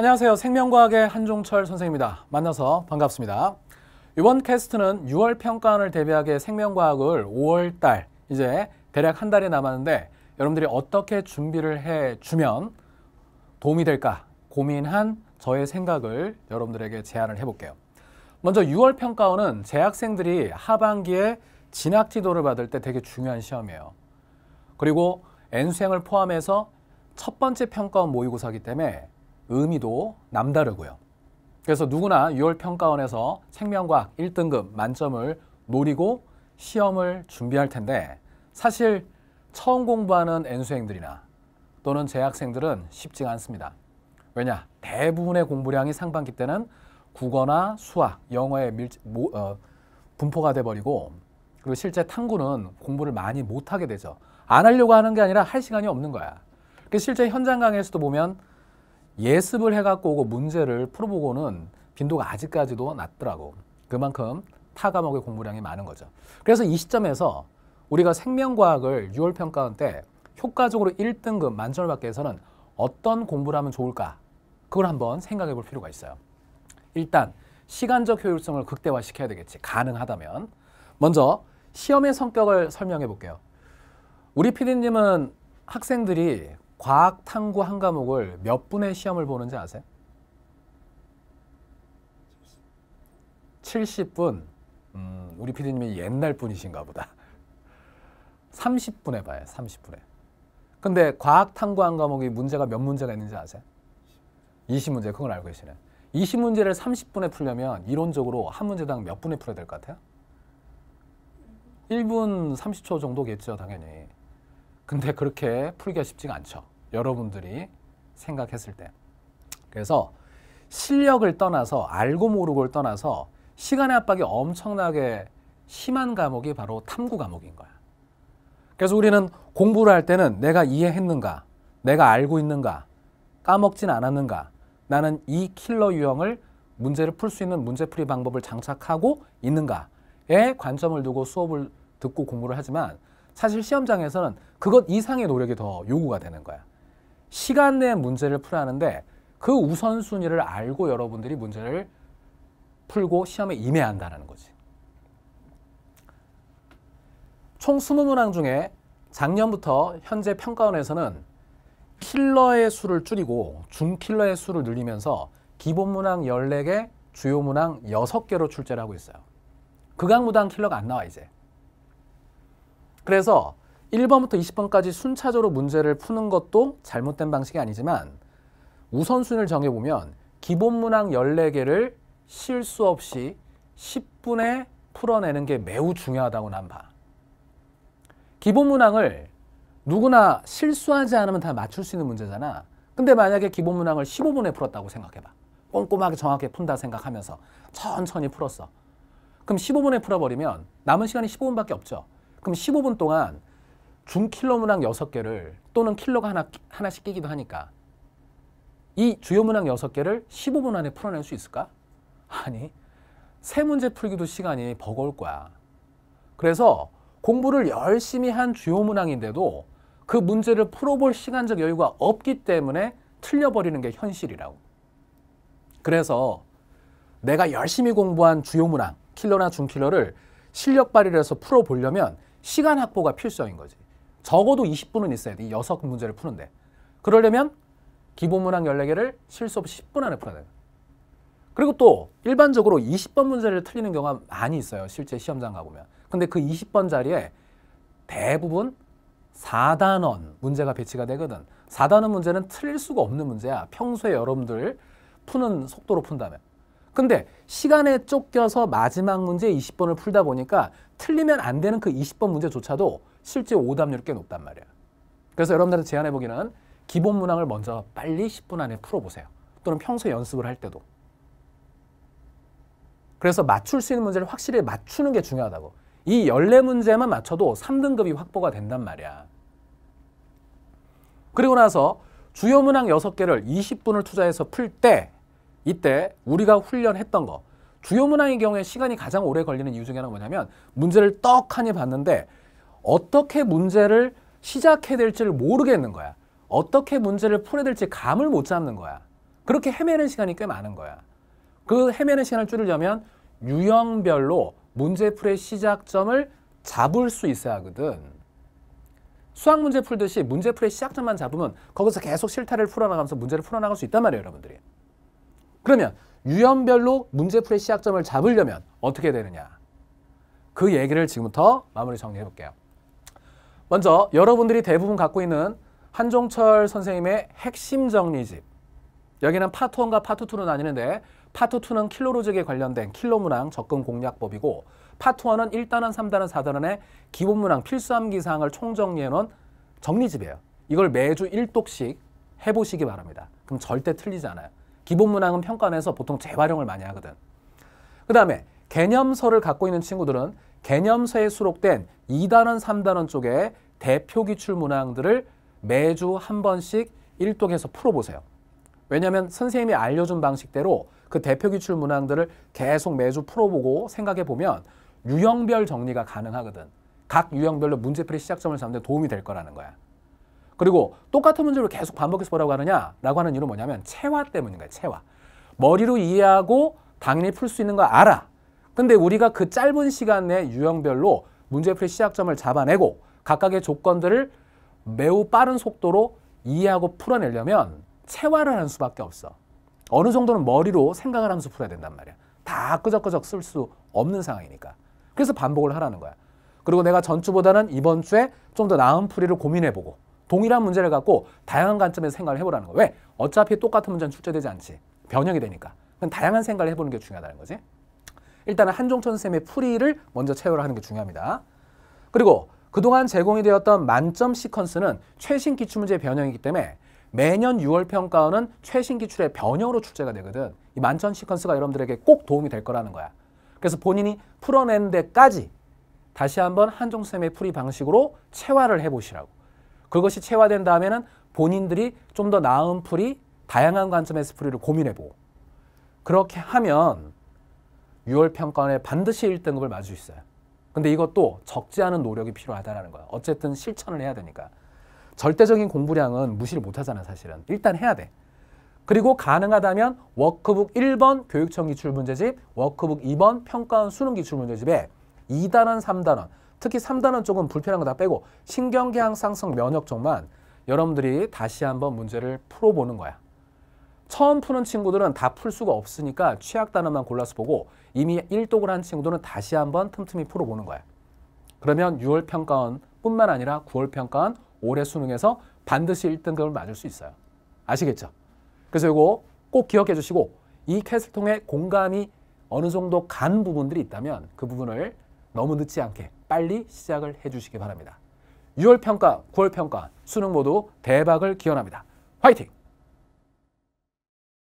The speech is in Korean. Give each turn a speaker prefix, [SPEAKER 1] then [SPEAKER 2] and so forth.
[SPEAKER 1] 안녕하세요. 생명과학의 한종철 선생입니다. 만나서 반갑습니다. 이번 캐스트는 6월 평가원을 대비하게 생명과학을 5월 달 이제 대략 한 달이 남았는데 여러분들이 어떻게 준비를 해 주면 도움이 될까 고민한 저의 생각을 여러분들에게 제안을 해볼게요. 먼저 6월 평가원은 재학생들이 하반기에 진학 지도를 받을 때 되게 중요한 시험이에요. 그리고 N수행을 포함해서 첫 번째 평가원 모의고사기 때문에 의미도 남다르고요. 그래서 누구나 6월 평가원에서 생명과학 1등급 만점을 노리고 시험을 준비할 텐데 사실 처음 공부하는 n 수생들이나 또는 재학생들은 쉽지 않습니다. 왜냐? 대부분의 공부량이 상반기 때는 국어나 수학, 영어에 어, 분포가 돼버리고 그리고 실제 탐구는 공부를 많이 못하게 되죠. 안 하려고 하는 게 아니라 할 시간이 없는 거야. 그 실제 현장 강의에서도 보면 예습을 해갖고 오고 문제를 풀어보고는 빈도가 아직까지도 낮더라고. 그만큼 타 과목의 공부량이 많은 거죠. 그래서 이 시점에서 우리가 생명과학을 6월 평가원 때 효과적으로 1등급 만점을 받기 위해서는 어떤 공부를 하면 좋을까? 그걸 한번 생각해 볼 필요가 있어요. 일단 시간적 효율성을 극대화시켜야 되겠지. 가능하다면. 먼저 시험의 성격을 설명해 볼게요. 우리 피디님은 학생들이 과학 탐구 한 과목을 몇 분의 시험을 보는지 아세요? 70분. 음, 우리 피디님이 옛날 분이신가 보다. 30분에 봐요. 30분에. 근데 과학 탐구 한 과목이 문제가 몇 문제가 있는지 아세요? 20문제. 그걸 알고 계시네. 20문제를 30분에 풀려면 이론적으로 한 문제당 몇 분에 풀어야 될 것 같아요? 1분 30초 정도겠죠, 당연히. 근데 그렇게 풀기가 쉽지가 않죠. 여러분들이 생각했을 때. 그래서 실력을 떠나서 알고 모르고를 떠나서 시간의 압박이 엄청나게 심한 과목이 바로 탐구 과목인 거야. 그래서 우리는 공부를 할 때는 내가 이해했는가, 내가 알고 있는가, 까먹진 않았는가, 나는 이 킬러 유형을 문제를 풀 수 있는 문제풀이 방법을 장착하고 있는가에 관점을 두고 수업을 듣고 공부를 하지만 사실 시험장에서는 그것 이상의 노력이 더 요구가 되는 거야. 시간 내 문제를 풀하는데 그 우선순위를 알고 여러분들이 문제를 풀고 시험에 임해야 한다는 거지. 총 20문항 중에 작년부터 현재 평가원에서는 킬러의 수를 줄이고 중킬러의 수를 늘리면서 기본 문항 14개, 주요 문항 6개로 출제를 하고 있어요. 극악무당 킬러가 안 나와 이제. 그래서 1번부터 20번까지 순차적으로 문제를 푸는 것도 잘못된 방식이 아니지만 우선순위를 정해보면 기본 문항 14개를 실수 없이 10분에 풀어내는 게 매우 중요하다고 난 봐. 기본 문항을 누구나 실수하지 않으면 다 맞출 수 있는 문제잖아. 근데 만약에 기본 문항을 15분에 풀었다고 생각해봐. 꼼꼼하게 정확하게 푼다 생각하면서 천천히 풀었어. 그럼 15분에 풀어버리면 남은 시간이 15분밖에 없죠. 그럼 15분 동안 중킬러 문항 6개를 또는 킬러가 하나, 하나씩 끼기도 하니까 이 주요 문항 6개를 15분 안에 풀어낼 수 있을까? 아니, 세 문제 풀기도 시간이 버거울 거야. 그래서 공부를 열심히 한 주요 문항인데도 그 문제를 풀어볼 시간적 여유가 없기 때문에 틀려버리는 게 현실이라고. 그래서 내가 열심히 공부한 주요 문항, 킬러나 중킬러를 실력 발휘를 해서 풀어보려면 시간 확보가 필수인 거지. 적어도 20분은 있어야 돼. 이 6문제를 푸는데. 그러려면 기본문항 14개를 실수 없이 10분 안에 풀어야 돼 그리고 또 일반적으로 20번 문제를 틀리는 경우가 많이 있어요. 실제 시험장 가보면. 근데 그 20번 자리에 대부분 4단원 문제가 배치가 되거든. 4단원 문제는 틀릴 수가 없는 문제야. 평소에 여러분들 푸는 속도로 푼다면. 근데 시간에 쫓겨서 마지막 문제 20번을 풀다 보니까 틀리면 안 되는 그 20번 문제조차도 실제 오답률이 꽤 높단 말이야. 그래서 여러분들한테 제안해보기는 기본 문항을 먼저 빨리 10분 안에 풀어보세요. 또는 평소에 연습을 할 때도. 그래서 맞출 수 있는 문제를 확실히 맞추는 게 중요하다고. 이 14문제만 맞춰도 3등급이 확보가 된단 말이야. 그리고 나서 주요 문항 6개를 20분을 투자해서 풀때 이때 우리가 훈련했던 거 주요 문항의 경우에 시간이 가장 오래 걸리는 이유 중에 하나가 뭐냐면 문제를 떡하니 봤는데 어떻게 문제를 시작해야 될지를 모르겠는 거야. 어떻게 문제를 풀어야 될지 감을 못 잡는 거야. 그렇게 헤매는 시간이 꽤 많은 거야. 그 헤매는 시간을 줄이려면 유형별로 문제풀의 시작점을 잡을 수 있어야 하거든. 수학 문제 풀듯이 문제풀의 시작점만 잡으면 거기서 계속 실타를 풀어나가면서 문제를 풀어나갈 수 있단 말이에요, 여러분들이. 그러면 유형별로 문제풀이 시작점을 잡으려면 어떻게 되느냐. 그 얘기를 지금부터 마무리 정리해 볼게요. 먼저 여러분들이 대부분 갖고 있는 한종철 선생님의 핵심 정리집. 여기는 파트 1과 파트 2로 나뉘는데 파트 2는 킬로로직에 관련된 킬로문항 접근 공략법이고 파트 1은 1단원, 3단원, 4단원의 기본문항 필수암기 사항을 총정리해놓은 정리집이에요. 이걸 매주 1독씩 해보시기 바랍니다. 그럼 절대 틀리지 않아요. 기본 문항은 평가에서 보통 재활용을 많이 하거든. 그 다음에 개념서를 갖고 있는 친구들은 개념서에 수록된 2단원, 3단원 쪽에 대표 기출 문항들을 매주 한 번씩 일독해서 풀어보세요. 왜냐하면 선생님이 알려준 방식대로 그 대표 기출 문항들을 계속 매주 풀어보고 생각해보면 유형별 정리가 가능하거든. 각 유형별로 문제풀이 시작점을 잡는 데 도움이 될 거라는 거야. 그리고 똑같은 문제를 계속 반복해서 보라고 하느냐라고 하는 이유는 뭐냐면 체화 때문인 거예요. 체화. 머리로 이해하고 당연히 풀 수 있는 거 알아. 근데 우리가 그 짧은 시간 내 유형별로 문제풀이 시작점을 잡아내고 각각의 조건들을 매우 빠른 속도로 이해하고 풀어내려면 체화를 하는 수밖에 없어. 어느 정도는 머리로 생각을 하면서 풀어야 된단 말이야. 다 끄적끄적 쓸 수 없는 상황이니까. 그래서 반복을 하라는 거야. 그리고 내가 전주보다는 이번 주에 좀 더 나은 풀이를 고민해보고 동일한 문제를 갖고 다양한 관점에서 생각을 해보라는 거예요. 왜? 어차피 똑같은 문제는 출제되지 않지. 변형이 되니까. 그럼 다양한 생각을 해보는 게 중요하다는 거지. 일단은 한종천 쌤의 풀이를 먼저 채우라 하는 게 중요합니다. 그리고 그동안 제공이 되었던 만점 시퀀스는 최신 기출문제 변형이기 때문에 매년 6월 평가원은 최신 기출의 변형으로 출제가 되거든. 이 만점 시퀀스가 여러분들에게 꼭 도움이 될 거라는 거야. 그래서 본인이 풀어낸 데까지 다시 한번 한종쌤의 풀이 방식으로 체화를 해보시라고. 그것이 체화된 다음에는 본인들이 좀 더 나은 풀이 다양한 관점에서 풀이를 고민해보고 그렇게 하면 6월 평가원에 반드시 1등급을 맞을 수 있어요. 근데 이것도 적지 않은 노력이 필요하다는 거예요. 어쨌든 실천을 해야 되니까. 절대적인 공부량은 무시를 못하잖아 사실은. 일단 해야 돼. 그리고 가능하다면 워크북 1번 교육청 기출문제집, 워크북 2번 평가원 수능 기출문제집에 2단원, 3단원 특히 3단원 쪽은 불편한거 다 빼고 신경계항 상성 면역 쪽만 여러분들이 다시 한번 문제를 풀어보는 거야. 처음 푸는 친구들은 다 풀 수가 없으니까 취약 단어만 골라서 보고 이미 1독을 한 친구들은 다시 한번 틈틈이 풀어보는 거야. 그러면 6월 평가원뿐만 아니라 9월 평가원 올해 수능에서 반드시 1등급을 맞을 수 있어요. 아시겠죠? 그래서 이거 꼭 기억해 주시고 이 캐슬통의 공감이 어느 정도 간 부분들이 있다면 그 부분을 너무 늦지 않게 빨리 시작을 해주시기 바랍니다. 6월 평가, 9월 평가, 수능 모두 대박을 기원합니다. 화이팅!